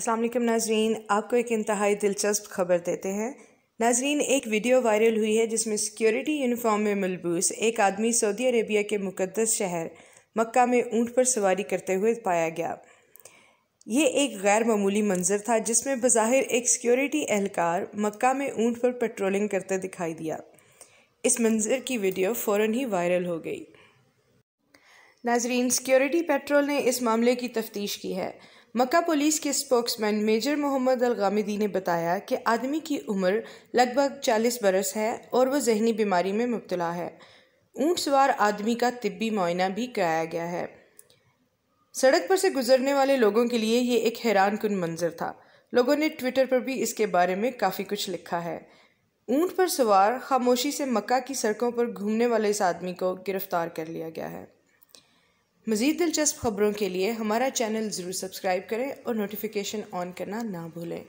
असलम नाजरीन आपको एक इंतहाई दिलचस्प खबर देते हैं नाजरीन एक वीडियो वायरल हुई है जिसमें सिक्योरिटी यूनिफॉर्म में मलबूस एक आदमी सऊदी अरेबिया के मुकदस शहर मक्का में ऊंट पर सवारी करते हुए पाया गया ये एक गैर मामूली मंजर था जिसमें बज़ाहिर एक सिक्योरिटी एहलकार मक्का में ऊंट पर पेट्रोलिंग करते दिखाई दिया इस मंजर की वीडियो फ़ौर ही वायरल हो गई नाजरीन सिक्योरिटी पेट्रोल ने इस मामले की तफ्तीश की है मक्का पुलिस के स्पोक्समैन मेजर मोहम्मद अलगामिदी ने बताया कि आदमी की उम्र लगभग 40 बरस है और वह जहनी बीमारी में मुबतला है ऊँट सवार आदमी का तिब्बी मुआयना भी कराया गया है सड़क पर से गुजरने वाले लोगों के लिए ये एक हैरान कन मंजर था लोगों ने ट्विटर पर भी इसके बारे में काफ़ी कुछ लिखा है ऊँट पर सवार खामोशी से मक्का की सड़कों पर घूमने वाले इस आदमी को गिरफ्तार कर लिया गया है मज़ीद दिलचस्प खबरों के लिए हमारा चैनल ज़रूर सब्सक्राइब करें और नोटिफिकेशन ऑन करना ना भूलें